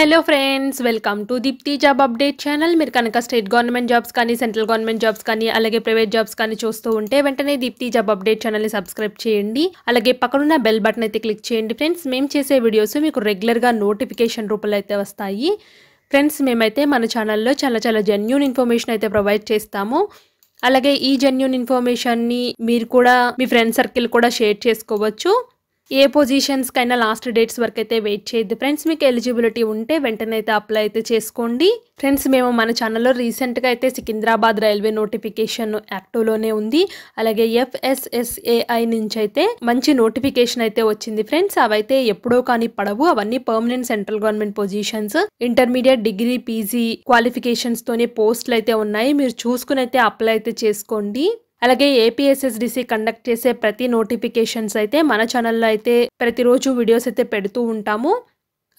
hello friends welcome to Deepti job update channel మీరు కనుక state government jobs కానీ central government jobs కానీ అలాగే ప్రైవేట్ జాబ్స్ కానీ చూస్తూ ఉంటే వెంటనే దీప్తి జాబ్ అప్డేట్ ఛానల్ని సబ్స్క్రైబ్ చేయండి అలాగే పక్కనున్న బెల్ బటన్ అయితే క్లిక్ చేయండి ఫ్రెండ్స్ మేము చేసే వీడియోస్ మీకు రెగ్యులర్గా నోటిఫికేషన్ రూపంలో అయితే వస్తాయి ఫ్రెండ్స్ మేమైతే మన ఛానల్లో చాలా చాలా జెన్యున్ ఇన్ఫర్మేషన్ అయితే ప్రొవైడ్ చేస్తాము అలాగే ఈ జెన్యున్ ఇన్ఫర్మేషన్ని మీరు కూడా మీ ఫ్రెండ్ సర్కిల్ కూడా షేర్ చేసుకోవచ్చు ఏ పొజిషన్స్కైనా లాస్ట్ డేట్స్ వరకు అయితే వెయిట్ చేయొద్దు ఫ్రెండ్స్ మీకు ఎలిజిబిలిటీ ఉంటే వెంటనే అయితే అప్లై అయితే చేసుకోండి ఫ్రెండ్స్ మేము మన ఛానల్లో రీసెంట్గా అయితే సికింద్రాబాద్ రైల్వే నోటిఫికేషన్ యాక్టివ్లోనే ఉంది అలాగే ఎఫ్ఎస్ఎస్ఏఐ నుంచి అయితే మంచి నోటిఫికేషన్ అయితే వచ్చింది ఫ్రెండ్స్ అవైతే ఎప్పుడో కానీ పడవు అవన్నీ permanent central government positions intermediate degree PG క్వాలిఫికేషన్స్తోనే పోస్టులు అయితే ఉన్నాయి మీరు చూసుకుని అయితే అప్లై అయితే చేసుకోండి అలాగే ఏపీఎస్ఎస్డిసి కండక్ట్ చేసే ప్రతి నోటిఫికేషన్స్ అయితే మన ఛానల్లో అయితే ప్రతిరోజు వీడియోస్ అయితే పెడుతూ ఉంటాము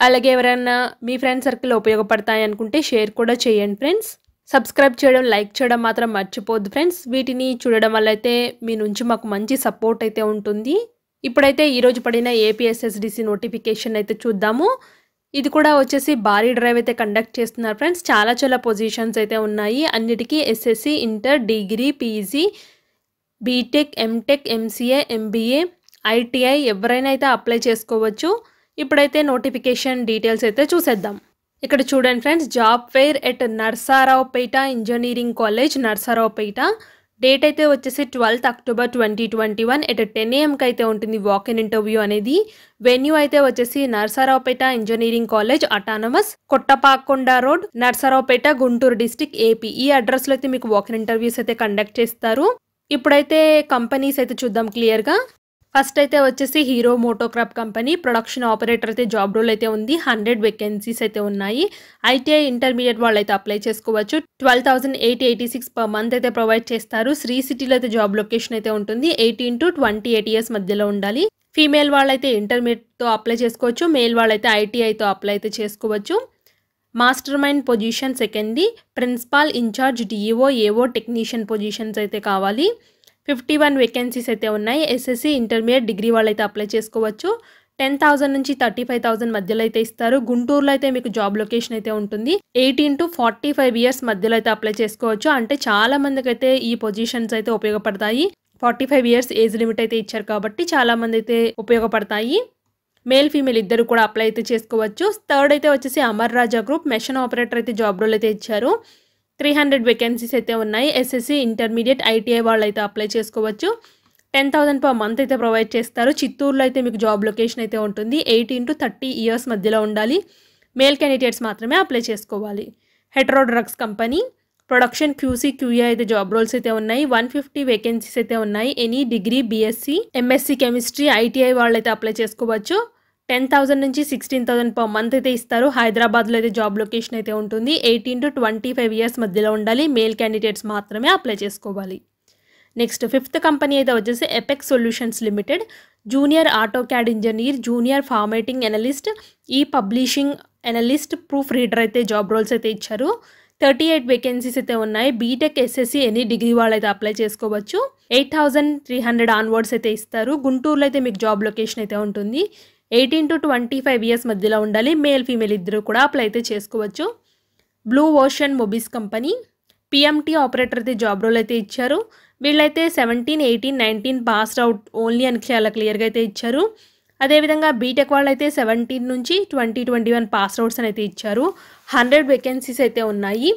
అలాగే ఎవరైనా మీ ఫ్రెండ్స్ సర్కిల్ ఉపయోగపడతాయి అనుకుంటే షేర్ కూడా చేయండి ఫ్రెండ్స్ సబ్స్క్రైబ్ చేయడం లైక్ చేయడం మాత్రం మర్చిపోద్దు ఫ్రెండ్స్ వీటిని చూడడం వల్ల అయితే మీ నుంచి మాకు మంచి సపోర్ట్ అయితే ఉంటుంది ఇప్పుడైతే ఈరోజు పడిన ఏపీఎస్ఎస్డిసి నోటిఫికేషన్ అయితే చూద్దాము ఇది కూడా వచ్చేసి భారీ డ్రైవ్ అయితే కండక్ట్ చేస్తున్నారు ఫ్రెండ్స్ చాలా చాలా పొజిషన్స్ అయితే ఉన్నాయి అన్నిటికీ SSC inter degree PG BTech MTech MCA MBA ITI ఎవరైనా అయితే అప్లై చేసుకోవచ్చు ఇప్పుడైతే నోటిఫికేషన్ డీటెయిల్స్ అయితే చూసేద్దాం ఇక్కడ చూడండి friends job fair at Narasaraopet engineering college Narasaraopet date అయితే వచ్చేసి twelfth October twenty twenty one at ten ఏఎంకి అయితే ఉంటుంది వాక్ ఇన్ ఇంటర్వ్యూ అనేది వెన్యూ అయితే వచ్చేసి Narasaraopet engineering college autonomous Kotappakonda road Narasaraopet Guntur district AP ఈ అడ్రస్లో అయితే మీకు వాక్ ఇన్ ఇంటర్వ్యూస్ అయితే కండక్ట్ చేస్తారు ఇప్పుడైతే కంపెనీస్ అయితే చూద్దాం క్లియర్గా ఫస్ట్ అయితే వచ్చేసి Hero MotoCorp company production operator అయితే జాబ్ రోల్ అయితే ఉంది హండ్రెడ్ వేకెన్సీస్ అయితే ఉన్నాయి ఐటీఐ ఇంటర్మీడియట్ వాళ్ళు అయితే అప్లై చేసుకోవచ్చు twelve thousand eighty six per month అయితే ప్రొవైడ్ చేస్తారు శ్రీ సిటీలో అయితే జాబ్ లొకేషన్ అయితే ఉంటుంది eighteen to twenty eight years మధ్యలో ఉండాలి ఫీమేల్ వాళ్ళైతే ఇంటర్మీడియట్తో అప్లై చేసుకోవచ్చు మేల్ వాళ్ళైతే ఐటీఐతో అప్లై అయితే చేసుకోవచ్చు మాస్టర్ మైండ్ పొజిషన్ సెకండ్ది principal incharge DEO AO technician positions అయితే కావాలి ఫిఫ్టీ వన్ వేకెన్సీస్ అయితే ఉన్నాయి ఎస్ఎస్సి ఇంటర్మీడియట్ డిగ్రీ వాళ్ళైతే అప్లై చేసుకోవచ్చు టెన్ థౌసండ్ నుంచి థర్టీ ఫైవ్ థౌసండ్ మధ్యలో అయితే ఇస్తారు గుంటూరులో అయితే మీకు జాబ్ లొకేషన్ అయితే ఉంటుంది eighteen to forty five years మధ్యలో అయితే అప్లై చేసుకోవచ్చు అంటే చాలా మందికి అయితే ఈ పొజిషన్స్ అయితే ఉపయోగపడతాయి forty five years age limit అయితే ఇచ్చారు కాబట్టి చాలా మంది అయితే ఉపయోగపడతాయి మేల్ ఫీమేల్ ఇద్దరు కూడా అప్లై అయితే చేసుకోవచ్చు థర్డ్ అయితే వచ్చేసి Amar Raja group machine operator అయితే జాబ్ రోల్ అయితే ఇచ్చారు త్రీ హండ్రెడ్ వేకెన్సీస్ అయితే ఉన్నాయి ఎస్ఎస్సి ఇంటర్మీడియట్ ఐటీఐ వాళ్ళు అయితే అప్లై చేసుకోవచ్చు టెన్ థౌసండ్ పర్ మంత్ అయితే ప్రొవైడ్ చేస్తారు చిత్తూరులో అయితే మీకు జాబ్ లొకేషన్ అయితే ఉంటుంది ఎయిటీన్ టు థర్టీ ఇయర్స్ మధ్యలో ఉండాలి మేల్ క్యాండిడేట్స్ మాత్రమే అప్లై చేసుకోవాలి Hetero drugs company production QC QA అయితే జాబ్ రోల్స్ అయితే ఉన్నాయి వన్ ఫిఫ్టీ వేకెన్సీస్ అయితే ఉన్నాయి any degree BSc MSc chemistry ITI వాళ్ళు అయితే అప్లై చేసుకోవచ్చు టెన్ థౌసండ్ నుంచి సిక్స్టీన్ థౌసండ్ పర్ మంత్ అయితే ఇస్తారు హైదరాబాద్లో అయితే జాబ్ లొకేషన్ అయితే ఉంటుంది eighteen to twenty five years మధ్యలో ఉండాలి మేల్ క్యాండిడేట్స్ మాత్రమే అప్లై చేసుకోవాలి నెక్స్ట్ ఫిఫ్త్ కంపెనీ అయితే వచ్చేసి Apex Solutions Limited junior AutoCAD engineer junior formatting analyst e publishing analyst proofreader అయితే జాబ్ రోల్స్ అయితే ఇచ్చారు థర్టీ ఎయిట్ వేకెన్సీస్ అయితే ఉన్నాయి బీటెక్ ఎస్ఎస్సి ఎనీ డిగ్రీ వాళ్ళు అయితే అప్లై చేసుకోవచ్చు eight thousand three hundred onwards అయితే ఇస్తారు గుంటూరులో అయితే మీకు జాబ్ లొకేషన్ అయితే ఉంటుంది eighteen to twenty five years మధ్యలో ఉండాలి మేల్ ఫీమేల్ ఇద్దరు కూడా అప్లై అయితే చేసుకోవచ్చు Blue Ocean Mobies company PMT operator అయితే జాబ్ రోల్ అయితే ఇచ్చారు వీళ్ళైతే seventeen eighteen nineteen passed out only అని చాలా క్లియర్గా అయితే ఇచ్చారు అదేవిధంగా బీటెక్ వాళ్ళు అయితే సెవెంటీన్ నుంచి twenty twenty one pass outs అని అయితే ఇచ్చారు హండ్రెడ్ వేకెన్సీస్ అయితే ఉన్నాయి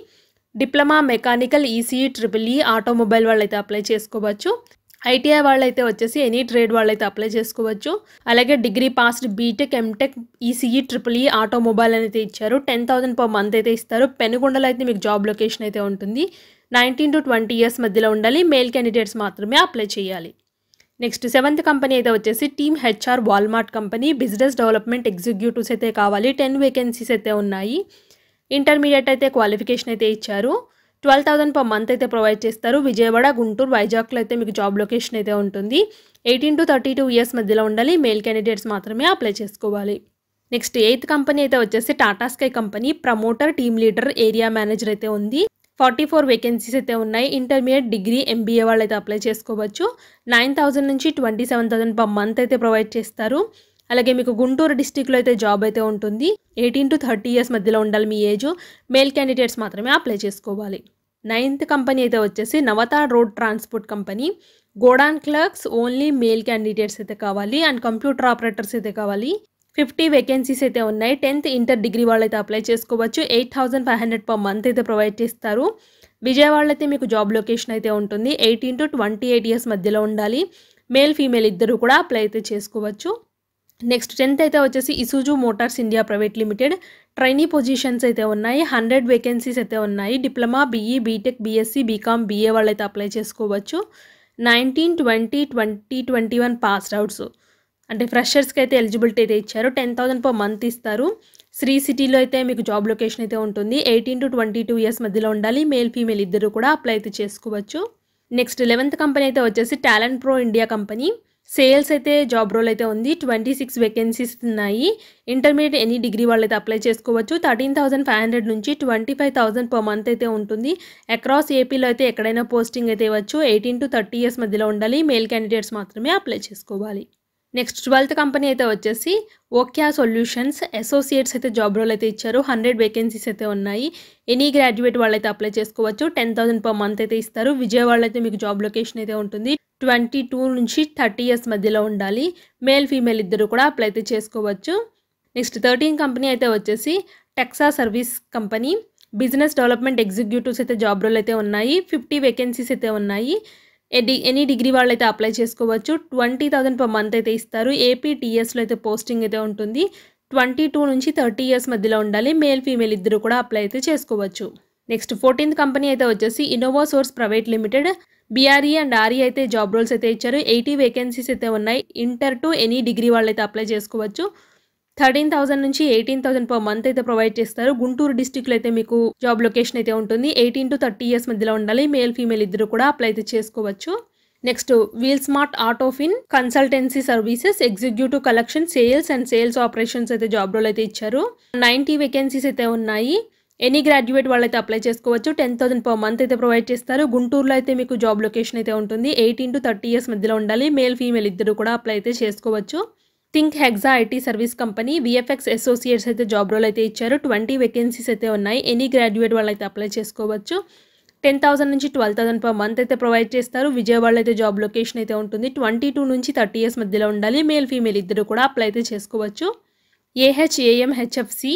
diploma mechanical ECE triple E automobile వాళ్ళు అయితే అప్లై చేసుకోవచ్చు ఐటీఐ వాళ్ళు అయితే వచ్చేసి ఎనీ ట్రేడ్ వాళ్ళైతే అప్లై చేసుకోవచ్చు అలాగే degree passed BTech MTech ECE triple E automobile అయితే ఇచ్చారు టెన్ థౌసండ్ పర్ మంత్ అయితే ఇస్తారు పెనుగొండలో అయితే మీకు జాబ్ లొకేషన్ అయితే ఉంటుంది నైన్టీన్ టు ట్వంటీ ఇయర్స్ మధ్యలో ఉండాలి మేల్ క్యాండిడేట్స్ మాత్రమే అప్లై చేయాలి నెక్స్ట్ సెవెంత్ కంపెనీ అయితే వచ్చేసి team HR Walmart company business development executives అయితే కావాలి టెన్ వేకెన్సీస్ అయితే ఉన్నాయి ఇంటర్మీడియట్ అయితే క్వాలిఫికేషన్ అయితే ఇచ్చారు ట్వెల్వ్ థౌసండ్ పర్ మంత్ అయితే ప్రొవైడ్ చేస్తారు విజయవాడ గుంటూరు వైజాగ్లో అయితే మీకు జాబ్ లొకేషన్ అయితే ఉంటుంది eighteen to thirty two years మధ్యలో ఉండాలి మేల్ క్యాండిడేట్స్ మాత్రమే అప్లై చేసుకోవాలి నెక్స్ట్ ఎయిత్ కంపెనీ అయితే వచ్చేసి Tata Sky company promoter team leader area manager అయితే ఉంది ఫార్టీ ఫోర్ వేకెన్సీస్ అయితే ఉన్నాయి ఇంటర్మీడియట్ డిగ్రీ ఎంబీఏ వాళ్ళు అయితే అప్లై చేసుకోవచ్చు నైన్ థౌసండ్ నుంచి twenty seven thousand per month అయితే ప్రొవైడ్ చేస్తారు అలాగే మీకు గుంటూరు డిస్టిక్లో అయితే జాబ్ అయితే ఉంటుంది ఎయిటీన్ టు థర్టీ ఇయర్స్ మధ్యలో ఉండాలి మీ ఏజ్ మేల్ క్యాండిడేట్స్ మాత్రమే అప్లై చేసుకోవాలి నైన్త్ కంపెనీ అయితే వచ్చేసి Navata road transport company godown clerks only male candidates అయితే కావాలి అండ్ కంప్యూటర్ ఆపరేటర్స్ అయితే కావాలి ఫిఫ్టీ వేకెన్సీస్ అయితే ఉన్నాయి టెన్త్ ఇంటర్ డిగ్రీ వాళ్ళు అయితే అప్లై చేసుకోవచ్చు eight thousand five hundred per month అయితే ప్రొవైడ్ చేస్తారు విజయవాడలో అయితే మీకు జాబ్ లొకేషన్ అయితే ఉంటుంది eighteen to twenty eight years మధ్యలో ఉండాలి మేల్ ఫీమేల్ ఇద్దరు కూడా అప్లై అయితే చేసుకోవచ్చు నెక్స్ట్ టెన్త్ అయితే వచ్చేసి Isuzu motors India private limited trainee positions అయితే ఉన్నాయి హండ్రెడ్ వేకెన్సీస్ అయితే ఉన్నాయి diploma BE BTech BSc BCom BA వాళ్ళు అయితే అప్లై చేసుకోవచ్చు nineteen twenty twenty twenty one passed outs అంటే ఫ్రెషర్స్కి అయితే ఎలిజిబిలిటీ అయితే ఇచ్చారు టెన్ థౌసండ్ పర్ మంత్ ఇస్తారు శ్రీ సిటీలో అయితే మీకు జాబ్ లొకేషన్ అయితే ఉంటుంది eighteen to twenty two years మధ్యలో ఉండాలి మేల్ ఫీమేల్ ఇద్దరు కూడా అప్లై అయితే చేసుకోవచ్చు నెక్స్ట్ లెవెంత్ కంపెనీ అయితే వచ్చేసి talent pro India company sales అయితే జాబ్ రోల్ అయితే ఉంది ట్వంటీ సిక్స్ వేకెన్సీస్ ఉన్నాయి ఇంటర్మీడియట్ ఎనీ డిగ్రీ వాళ్ళు అయితే అప్లై చేసుకోవచ్చు థర్టీన్ థౌసండ్ ఫైవ్ హండ్రెడ్ నుంచి twenty five thousand per month అయితే ఉంటుంది అక్రాస్ ఏపీలో అయితే ఎక్కడైనా పోస్టింగ్ అయితే ఇవ్వచ్చు ఎయిటీన్ టు థర్టీ ఇయర్స్ మధ్యలో ఉండాలి మేల్ క్యాండిడేట్స్ మాత్రమే అప్లై చేసుకోవాలి నెక్స్ట్ ట్వెల్త్ కంపెనీ అయితే వచ్చేసి ఓక్యా సొల్యూషన్స్ అసోసియేట్స్ అయితే జాబ్ రోల్ అయితే ఇచ్చారు హండ్రెడ్ వేకెన్సీస్ అయితే ఉన్నాయి ఎనీ గ్రాడ్యుయేట్ వాళ్ళైతే అప్లై చేసుకోవచ్చు టెన్ థౌసండ్ పర్ మంత్ అయితే ఇస్తారు విజయవాడలో అయితే మీకు జాబ్ లొకేషన్ అయితే ఉంటుంది ట్వంటీ టూ నుంచి థర్టీ ఇయర్స్ మధ్యలో ఉండాలి మేల్ ఫీమేల్ ఇద్దరు కూడా అప్లై అయితే చేసుకోవచ్చు నెక్స్ట్ థర్టీన్ కంపెనీ అయితే వచ్చేసి టెక్సా service company business development executives అయితే జాబ్ రోల్ అయితే ఉన్నాయి ఫిఫ్టీ వేకెన్సీస్ అయితే ఉన్నాయి ఎనీ డిగ్రీ వాళ్ళు అయితే అప్లై చేసుకోవచ్చు ట్వంటీ థౌసండ్ పర్ మంత్ అయితే ఇస్తారు ఏపీటీఎస్లో అయితే పోస్టింగ్ అయితే ఉంటుంది ట్వంటీ టూ నుంచి థర్టీ ఇయర్స్ మధ్యలో ఉండాలి మేల్ ఫీమేల్ ఇద్దరు కూడా అప్లై అయితే చేసుకోవచ్చు నెక్స్ట్ ఫోర్టీన్త్ కంపెనీ అయితే వచ్చేసి Innova source private limited BRE and RE అయితే జాబ్ రోల్స్ అయితే ఇచ్చారు ఎయిటీ వేకెన్సీస్ అయితే ఉన్నాయి ఇంటర్ టు ఎనీ డిగ్రీ వాళ్ళు అయితే అప్లై చేసుకోవచ్చు థర్టీన్ థౌసండ్ నుంచి ఎయిటీన్ థౌసండ్ పర్ మంత్ అయితే ప్రొవైడ్ చేస్తారు గుంటూరు డిస్టిక్లో అయితే మీకు జాబ్ లొకేషన్ అయితే ఉంటుంది ఎయిటీన్ టు థర్టీ ఇయర్స్ మధ్యలో ఉండాలి మేల్ ఫీమేల్ ఇద్దరు కూడా అప్లై అయితే చేసుకోవచ్చు next wheel smart Autofin consultancy services executive collection sales and sales operations అయితే జాబ్ రోల్ అయితే ఇచ్చారు నైన్టీ వేకెన్సీస్ అయితే ఉన్నాయి ఎనీ గ్రాడ్యుయేట్ వాళ్ళైతే అప్లై చేసుకోవచ్చు టెన్ థౌసండ్ పర్ మంత్ అయితే ప్రొవైడ్ చేస్తారు గుంటూరులో అయితే మీకు జాబ్ లొకేషన్ అయితే ఉంటుంది ఎయిటీన్ టు థర్టీ ఇయర్స్ మధ్యలో ఉండాలి మేల్ ఫీమేల్ ఇద్దరు కూడా అప్లై అయితే చేసుకోవచ్చు think hexa IT service company VFX associates అయితే జాబ్ రోల్ అయితే ఇచ్చారు ట్వంటీ వేకెన్సీస్ అయితే ఉన్నాయి ఎనీ గ్రాడ్యుయేట్ వాళ్ళు అయితే అప్లై చేసుకోవచ్చు టెన్ థౌసండ్ నుంచి ట్వెల్వ్ థౌసండ్ పర్ మంత్ అయితే ప్రొవైడ్ చేస్తారు విజయవాడలో అయితే జాబ్ లొకేషన్ అయితే ఉంటుంది ట్వంటీ టూ నుంచి థర్టీ ఇయర్స్ మధ్యలో ఉండాలి మేల్ ఫీమేల్ ఇద్దరు కూడా అప్లై అయితే చేసుకోవచ్చు AHAM HFC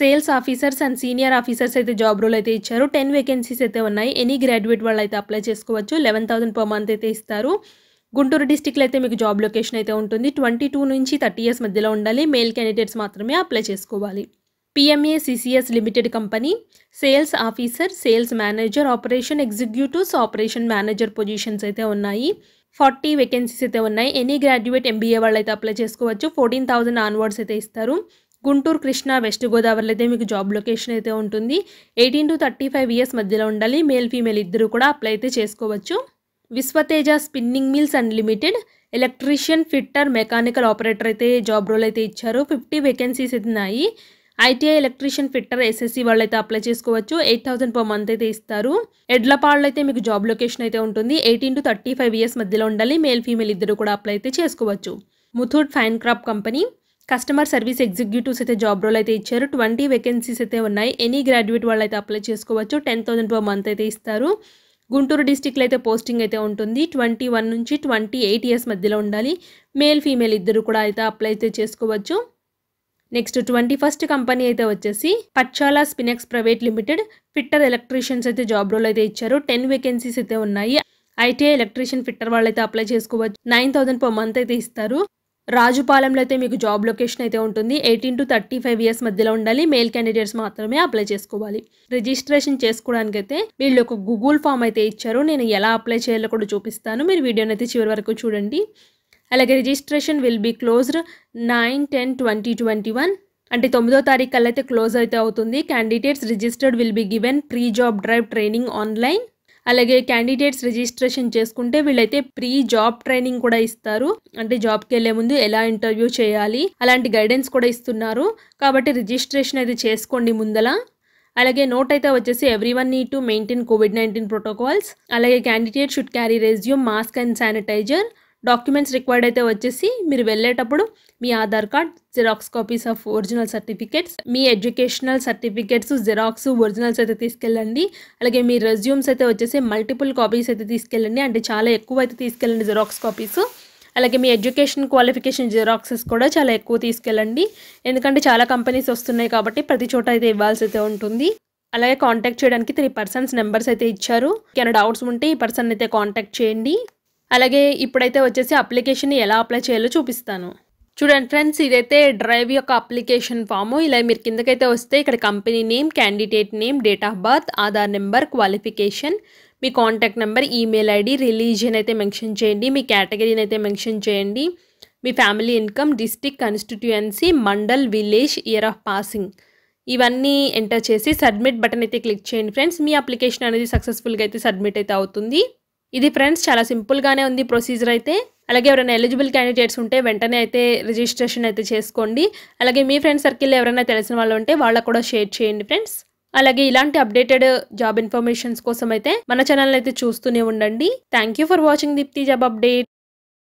sales officers and senior officers అయితే జాబ్ రోల్ అయితే ఇచ్చారు టెన్ వేకెన్సీస్ అయితే ఉన్నాయి ఎనీ గ్రాడ్యుయేట్ వాళ్ళు అయితే అప్లై చేసుకోవచ్చు లెవెన్ థౌసండ్ పర్ మంత్ అయితే ఇస్తారు గుంటూరు డిస్టిక్లో అయితే మీకు జాబ్ లొకేషన్ అయితే ఉంటుంది ట్వంటీ టూ నుంచి థర్టీ ఇయర్స్ మధ్యలో ఉండాలి మేల్ క్యాండిడేట్స్ మాత్రమే అప్లై చేసుకోవాలి PMA CCS limited company sales officer sales manager operation executives operation manager positions అయితే ఉన్నాయి ఫార్టీ వేకెన్సీస్ అయితే ఉన్నాయి ఎనీ గ్రాడ్యుయేట్ ఎంబీఏ వాళ్ళు అయితే అప్లై చేసుకోవచ్చు ఫోర్టీన్ థౌసండ్ ఆన్వర్డ్స్ అయితే ఇస్తారు గుంటూరు కృష్ణా వెస్ట్ గోదావరిలో అయితే మీకు జాబ్ లొకేషన్ అయితే ఉంటుంది eighteen to thirty five years మధ్యలో ఉండాలి మేల్ ఫీమేల్ ఇద్దరు కూడా అప్లై అయితే చేసుకోవచ్చు Vishwateja spinning mills unlimited electrician fitter mechanical operator అయితే జాబ్ రోల్ అయితే ఇచ్చారు ఫిఫ్టీ వేకెన్సీస్ ఉన్నాయి ఐటీఐ ఎలక్ట్రీషియన్ ఫిట్టర్ ఎస్ఎస్సి వాళ్ళు అయితే అప్లై చేసుకోవచ్చు ఎయిట్ థౌసండ్ పర్ మంత్ అయితే ఇస్తారు ఎడ్లపాళ్ళు అయితే మీకు జాబ్ లొకేషన్ అయితే ఉంటుంది eighteen to thirty five years మధ్యలో ఉండాలి మేల్ ఫీమేల్ ఇద్దరు కూడా అప్లై అయితే చేసుకోవచ్చు Muthoot FinCorp company customer service executives అయితే జాబ్ రోల్ అయితే ఇచ్చారు ట్వంటీ వేకెన్సీస్ అయితే ఉన్నాయి ఎనీ గ్రాడ్యుయేట్ వాళ్ళు అయితే అప్లై చేసుకోవచ్చు టెన్ థౌసండ్ పర్ మంత్ అయితే ఇస్తారు గుంటూరు డిస్టిక్లో అయితే పోస్టింగ్ అయితే ఉంటుంది ట్వంటీ వన్ నుంచి ట్వంటీ ఎయిట్ ఇయర్స్ మధ్యలో ఉండాలి మేల్ ఫీమేల్ ఇద్దరు కూడా అయితే అప్లై అయితే చేసుకోవచ్చు నెక్స్ట్ ట్వంటీ ఫస్ట్ కంపెనీ అయితే వచ్చేసి పచ్చాల Spinex private limited fitter electricians అయితే జాబ్ రోల్ అయితే ఇచ్చారు టెన్ వేకెన్సీస్ అయితే ఉన్నాయి ఐటీఐ ఎలక్ట్రీషియన్ ఫిట్టర్ వాళ్ళైతే అప్లై చేసుకోవచ్చు నైన్ థౌసండ్ పర్ మంత్ అయితే ఇస్తారు రాజుపాలెంలో అయితే మీకు జాబ్ లొకేషన్ అయితే ఉంటుంది eighteen to thirty five years మధ్యలో ఉండాలి మేల్ క్యాండిడేట్స్ మాత్రమే అప్లై చేసుకోవాలి రిజిస్ట్రేషన్ చేసుకోవడానికి అయితే వీళ్ళు ఒక గూగుల్ ఫామ్ అయితే ఇచ్చారు నేను ఎలా అప్లై చేయాలో కూడా చూపిస్తాను మీరు వీడియోని అయితే చివరి వరకు చూడండి అలాగే registration will be closed nine ten twenty twenty one అంటే తొమ్మిదో తారీఖు కల్లా అయితే క్లోజ్ అయితే అవుతుంది candidates registered will be given pre job drive training online అలాగే క్యాండిడేట్స్ రిజిస్ట్రేషన్ చేసుకుంటే వీళ్ళైతే ప్రీ జాబ్ ట్రైనింగ్ కూడా ఇస్తారు అంటే జాబ్కి వెళ్ళే ముందు ఎలా ఇంటర్వ్యూ చేయాలి అలాంటి గైడెన్స్ కూడా ఇస్తున్నారు కాబట్టి రిజిస్ట్రేషన్ అయితే చేసుకోండి ముందల అలాగే నోట్ అయితే వచ్చేసి every one need to maintain COVID nineteen protocols అలాగే candidate should carry resume mask and sanitizer documents required అయితే వచ్చేసి మీరు వెళ్ళేటప్పుడు మీ Aadhaar card xerox copies of original certificates మీ ఎడ్యుకేషనల్ సర్టిఫికేట్స్ జిరాక్స్ ఒరిజినల్స్ అయితే తీసుకెళ్ళండి అలాగే మీ రెజ్యూమ్స్ అయితే వచ్చేసి మల్టిపుల్ కాపీస్ అయితే తీసుకెళ్ళండి అంటే చాలా ఎక్కువ అయితే తీసుకెళ్ళండి జిరాక్స్ కాపీస్ అలాగే మీ ఎడ్యుకేషన్ క్వాలిఫికేషన్ జిరాక్సెస్ కూడా చాలా ఎక్కువ తీసుకెళ్ళండి ఎందుకంటే చాలా కంపెనీస్ వస్తున్నాయి కాబట్టి ప్రతి చోట అయితే ఇవ్వాల్సి అయితే ఉంటుంది అలాగే కాంటాక్ట్ చేయడానికి త్రీ పర్సన్స్ నెంబర్స్ అయితే ఇచ్చారు ఏమైనా డౌట్స్ ఉంటే ఈ పర్సన్ అయితే కాంటాక్ట్ చేయండి అలాగే ఇప్పుడైతే వచ్చేసి అప్లికేషన్ ఎలా అప్లై చేయాలో చూపిస్తాను చూడండి ఫ్రెండ్స్ ఇదైతే డ్రైవ్ యొక్క అప్లికేషన్ ఫాము ఇలా మీరు కిందకైతే వస్తే ఇక్కడ company name candidate name date of birth Aadhaar number qualification మీ contact number email ID religion అయితే మెన్షన్ చేయండి మీ కేటగిరీని అయితే మెన్షన్ చేయండి మీ family income district constituency mandal village year of passing ఇవన్నీ ఎంటర్ చేసి సబ్మిట్ బటన్ అయితే క్లిక్ చేయండి ఫ్రెండ్స్ మీ అప్లికేషన్ అనేది సక్సెస్ఫుల్గా అయితే సబ్మిట్ అయితే అవుతుంది ఇది ఫ్రెండ్స్ చాలా సింపుల్గానే ఉంది ప్రొసీజర్ అయితే అలాగే ఎవరైనా ఎలిజిబుల్ క్యాండిడేట్స్ ఉంటే వెంటనే అయితే రిజిస్ట్రేషన్ అయితే చేసుకోండి అలాగే మీ ఫ్రెండ్స్ సర్కిల్లో ఎవరైనా తెలిసిన వాళ్ళు ఉంటే వాళ్ళకు కూడా షేర్ చేయండి ఫ్రెండ్స్ అలాగే ఇలాంటి అప్డేటెడ్ జాబ్ ఇన్ఫర్మేషన్స్ కోసం అయితే మన ఛానల్ అయితే చూస్తూనే ఉండండి thank for watching Deepti job update